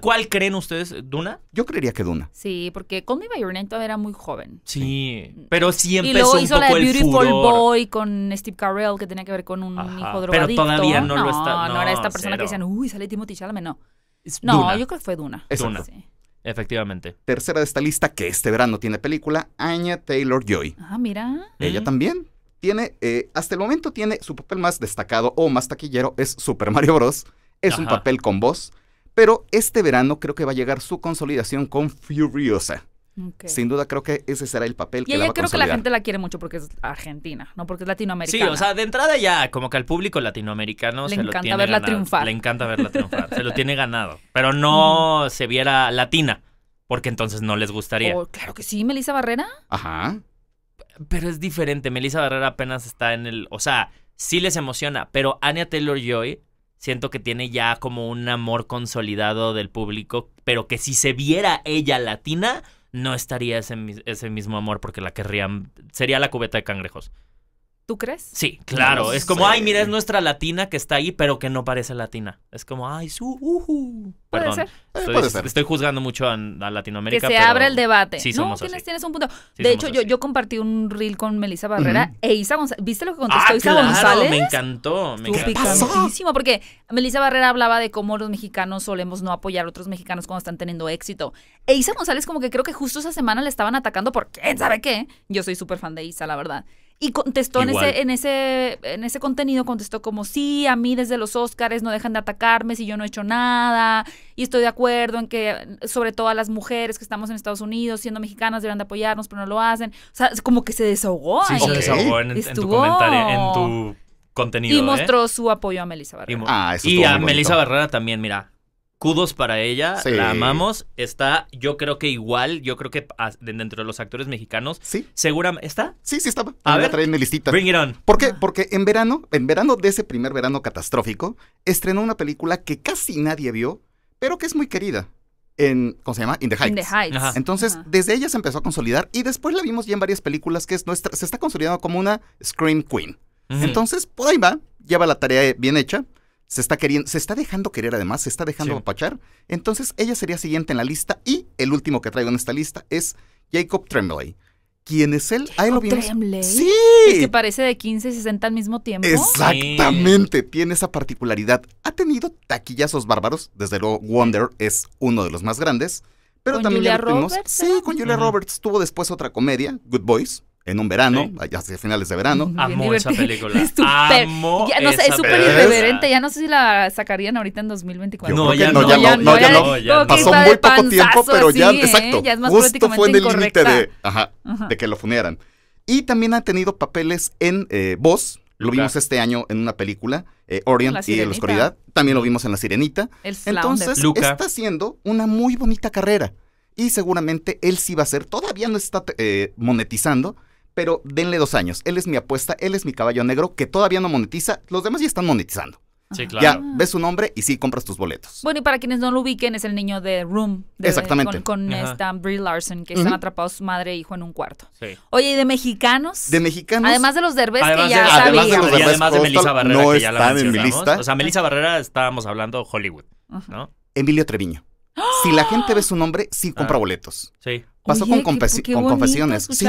¿cuál creen ustedes? ¿Duna? Yo creería que Duna. Sí, porque Call Me era muy joven. Sí, pero sí empezó y luego hizo un la de Beautiful Boy con Steve Carell, que tenía que ver con un hijo drogadicto. Pero todavía no, lo está. No, no era esta persona que decían, uy, sale Timothy Chalamet, no. no, yo creo que fue Duna. Es Duna. Efectivamente. Tercera de esta lista, que este verano tiene película, Anya Taylor-Joy. Ah, mira. Ella mm. también tiene, eh, hasta el momento tiene su papel más destacado o más taquillero, es Super Mario Bros. Es un papel con voz. Pero este verano creo que va a llegar su consolidación con Furiosa. Sin duda creo que ese será el papel que la va creo que la gente la quiere mucho porque es argentina, no porque es latinoamericana. Sí, o sea, de entrada ya como que al público latinoamericano se lo tiene verla triunfar. Le encanta verla triunfar, se lo tiene ganado, pero no se viera latina, porque entonces no les gustaría. Oh, claro que sí, Melissa Barrera. Ajá. Pero es diferente, Melissa Barrera apenas está en el, o sea, sí les emociona, pero Anya Taylor-Joy siento que tiene ya como un amor consolidado del público, pero que si se viera ella latina, no estaría ese, ese mismo amor porque la querrían, sería la cubeta de cangrejos. ¿Tú crees? Sí, claro. es como, ay, mira, es nuestra latina que está ahí, pero que no parece latina. Es como, ay, su, ¿Puede Perdón. Estoy, estoy, juzgando mucho a, Latinoamérica. Que se abra el debate. Sí, no, tienes, tienes, un punto. de hecho, yo, yo, compartí un reel con Melissa Barrera e Isa González. ¿Viste lo que contestó ah, Isa González? Me encantó. Me encantó. porque Melissa Barrera hablaba de cómo los mexicanos solemos no apoyar a otros mexicanos cuando están teniendo éxito. E Isa González, como que creo que justo esa semana le estaban atacando por quién sabe qué. Yo soy súper fan de Isa, la verdad. Y contestó en ese, en, ese, en ese contenido, contestó como, sí, a mí desde los Óscares no dejan de atacarme si yo no he hecho nada. Y estoy de acuerdo en que, sobre todo a las mujeres que estamos en Estados Unidos, siendo mexicanas, deben de apoyarnos, pero no lo hacen. O sea, como que se desahogó. Sí, se desahogó en, tu contenido. Y mostró ¿eh? su apoyo a Melissa Barrera. Ah, y, a Melissa Barrera también, mira, Cudos para ella, la amamos. Está, yo creo que igual, yo creo que dentro de los actores mexicanos. Sí. Seguramente. ¿Está? Sí, sí estaba. A ver, traen listita. Bring it on. ¿Por qué? Porque en verano, en verano de ese primer verano catastrófico, estrenó una película que casi nadie vio, pero que es muy querida. En, ¿Cómo se llama? In the Heights. In the Heights. Entonces, desde ella se empezó a consolidar y después la vimos ya en varias películas que es nuestra, se está consolidando como una Scream Queen. Entonces, por ahí va, lleva la tarea bien hecha se está queriendo, se está dejando querer además, se está dejando apachar. Entonces ella sería siguiente en la lista y el último que traigo en esta lista es Jacob Tremblay. ¿Quién es él? Ahí lo vimos. Tremblay. Sí. Es que parece de 15 y 60 al mismo tiempo. Exactamente, tiene esa particularidad. Ha tenido taquillazos bárbaros, desde luego Wonder es uno de los más grandes, pero ¿Con también Julia Roberts, sí, con Julia Roberts tuvo después otra comedia, Good Boys, en un verano, ya hacia finales de verano. Amo esa película. Es Amo ya no sé, es súper irreverente. Ya no sé si la sacarían ahorita en 2024. No, ya no, ya no, Pasó muy poco tiempo, pero ya, exacto. justo fue en el límite de, de que lo funeran. Y también ha tenido papeles en eh, voz. Lo vimos este año en una película, eh, Orient la y la Oscuridad. También lo vimos en La Sirenita. Entonces, está haciendo una muy bonita carrera. Y seguramente él sí va a ser, todavía no está eh, monetizando, pero denle dos años. Él es mi apuesta, él es mi caballo negro que todavía no monetiza, los demás ya están monetizando. Sí, claro. Ya ah. ves su nombre y sí compras tus boletos. Bueno, y para quienes no lo ubiquen, es el niño de Room. Exactamente. Con, con esta Brie Larson, que se han están atrapados su madre e hijo en un cuarto. Sí. Oye, ¿y de mexicanos? De mexicanos. Además de los Derbes que ya sabía Además de los de Melissa Barrera, no que ya la en mi lista. O sea, Melissa Barrera estábamos hablando Hollywood, Emilio Treviño. Si la gente ve su nombre, sí compra ah. boletos. Sí. Pasó con, confesiones. Sí.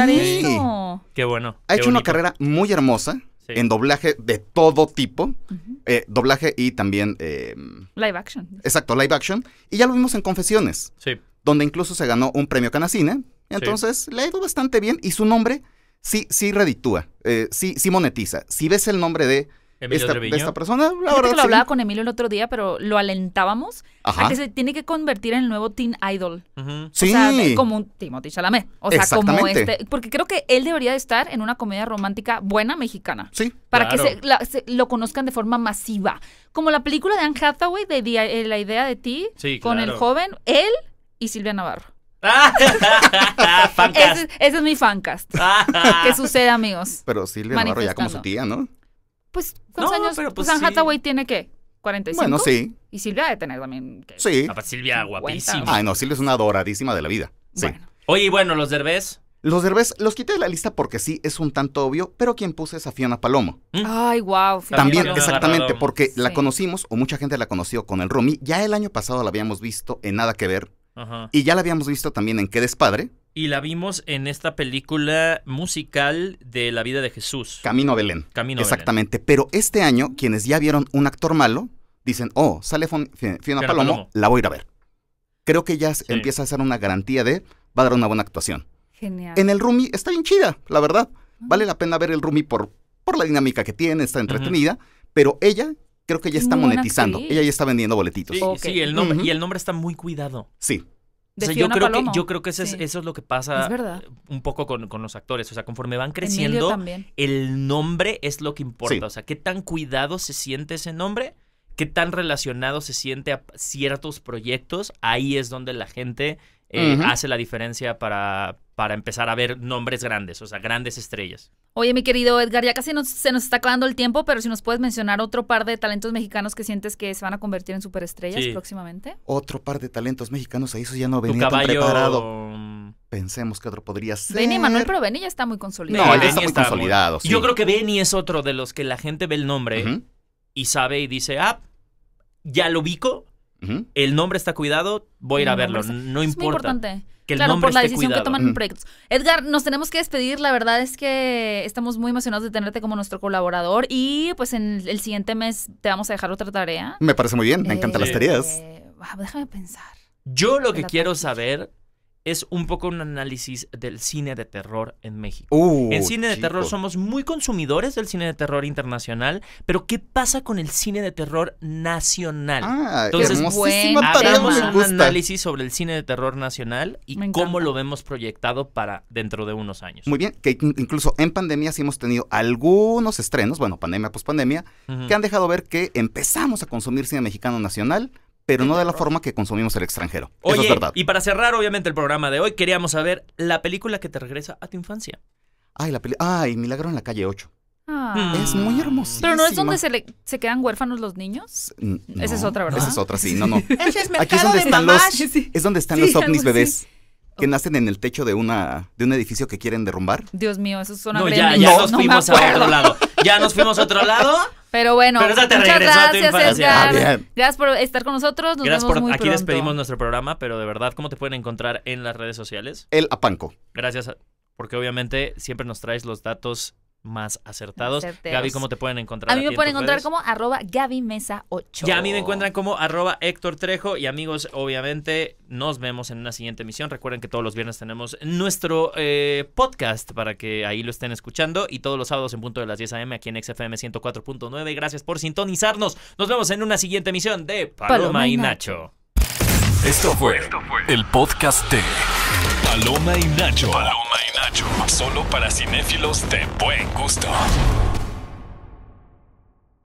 Qué bueno. Ha hecho una carrera muy hermosa en doblaje de todo tipo. Eh, doblaje y también... Eh, live action. Exacto, live action. Y ya lo vimos en Confesiones. Sí. Donde incluso se ganó un premio Canacine. Entonces le ha ido bastante bien y su nombre sí, sí reditúa, eh, sí, sí monetiza. Si ves el nombre de esta, persona. La verdad, lo hablaba con Emilio el otro día, pero lo alentábamos a que se tiene que convertir en el nuevo teen idol. sí. como un Timothy Chalamet. O sea, como este. Porque creo que él debería estar en una comedia romántica buena mexicana. Sí. Para que lo conozcan de forma masiva. Como la película de Anne Hathaway, de, eh, La idea de ti, con el joven, él y Silvia Navarro. ese, ese, es mi fancast. que sucede, amigos? Pero Silvia Navarro ya como su tía, ¿no? Pues, ¿cuántos años? Pero pues, Hathaway tiene ¿qué? 45. Bueno, sí. Y Silvia debe tener también. ¿qué? Sí. Pues, Silvia, guapísima. Ay, no, Silvia es una adoradísima de la vida. Sí. Bueno. Oye, y bueno, los Derbez. Los Derbez los quité de la lista porque sí, es un tanto obvio, pero quien puse es a Fiona Palomo. ¿Mm? Ay, wow. Fiona También, exactamente, porque la conocimos, o mucha gente la conoció con el Romy. Ya el año pasado la habíamos visto en Nada que Ver, y ya la habíamos visto también en Qué Padre. Y la vimos en esta película musical de la vida de Jesús. Camino a Belén. Camino Exactamente. Pero este año, quienes ya vieron un actor malo, dicen, oh, sale Fiona, Palomo, la voy a ir a ver. Creo que ya empieza a ser una garantía de va a dar una buena actuación. Genial. En el Rumi está bien chida, la verdad. Ah. Vale la pena ver el Rumi por, por la dinámica que tiene, está entretenida, pero ella creo que ella está monetizando. Ella ya está vendiendo boletitos. Sí, el nombre, y el nombre está muy cuidado. Sí. yo, creo que, yo creo que eso es, lo que pasa un poco con, los actores. O sea, conforme van creciendo, el nombre es lo que importa. O sea, qué tan cuidado se siente ese nombre, qué tan relacionado se siente a ciertos proyectos. Ahí es donde la gente eh, hace la diferencia para, para empezar a ver nombres grandes, o sea, grandes estrellas. Oye, mi querido Edgar, ya casi se nos está acabando el tiempo, pero si nos puedes mencionar otro par de talentos mexicanos que sientes que se van a convertir en superestrellas próximamente. Otro par de talentos mexicanos, ahí eso ya no venía preparado. Mm, Pensemos que otro podría ser. Benny Manuel, pero Benny ya está muy consolidado. No, él está muy consolidado. Yo creo que Benny es otro de los que la gente ve el nombre y sabe y dice, ah, ya lo ubico, el nombre está cuidado, voy a ir a verlo. No importa. que el claro, por la decisión que toman en proyectos. Edgar, nos tenemos que despedir. La verdad es que estamos muy emocionados de tenerte como nuestro colaborador. Y pues en el siguiente mes te vamos a dejar otra tarea. Me parece muy bien, me encantan las eh, tareas. déjame pensar. Yo lo que quiero saber es un poco un análisis del cine de terror en México. Uh, en cine de terror somos muy consumidores del cine de terror internacional, pero ¿qué pasa con el cine de terror nacional? Ah, Entonces, bueno, hacemos un análisis sobre el cine de terror nacional y cómo lo vemos proyectado para dentro de unos años. Muy bien, que incluso en pandemia sí hemos tenido algunos estrenos, bueno, pandemia, pospandemia, que han dejado ver que empezamos a consumir cine mexicano nacional pero no de la forma que consumimos el extranjero. Eso es verdad. Y para cerrar, obviamente, el programa de hoy, queríamos saber la película que te regresa a tu infancia. Ay, la película. Ay, Milagro en la calle 8. Ah. Es muy hermosísima. Pero no es donde se, quedan huérfanos los niños. esa es otra, ¿verdad? Esa es otra, sí. No, no. es mercado Aquí es donde de están los, es donde están los ovnis bebés. Que nacen en el techo de una de un edificio que quieren derrumbar. Dios mío, eso suena No, ya, ya nos fuimos a otro lado. Ya nos fuimos a otro lado. Pero bueno, Pero muchas gracias, ah, Gracias por estar con nosotros. Nos aquí despedimos nuestro programa, pero de verdad, ¿cómo te pueden encontrar en las redes sociales? El Apanco. Gracias, porque obviamente siempre nos traes los datos más acertados. Gaby, ¿cómo te pueden encontrar? A mí me pueden encontrar como arroba Gaby Mesa 8. Ya a mí me encuentran como arroba Héctor Trejo. Y amigos, obviamente, nos vemos en una siguiente emisión. Recuerden que todos los viernes tenemos nuestro eh, podcast para que ahí lo estén escuchando. Y todos los sábados en punto de las 10 a.m. aquí en XFM 104.9. Gracias por sintonizarnos. Nos vemos en una siguiente emisión de Paloma, y Nacho. Esto fue el podcast de... Paloma y Nacho. Paloma y Nacho. Solo para cinéfilos de buen gusto.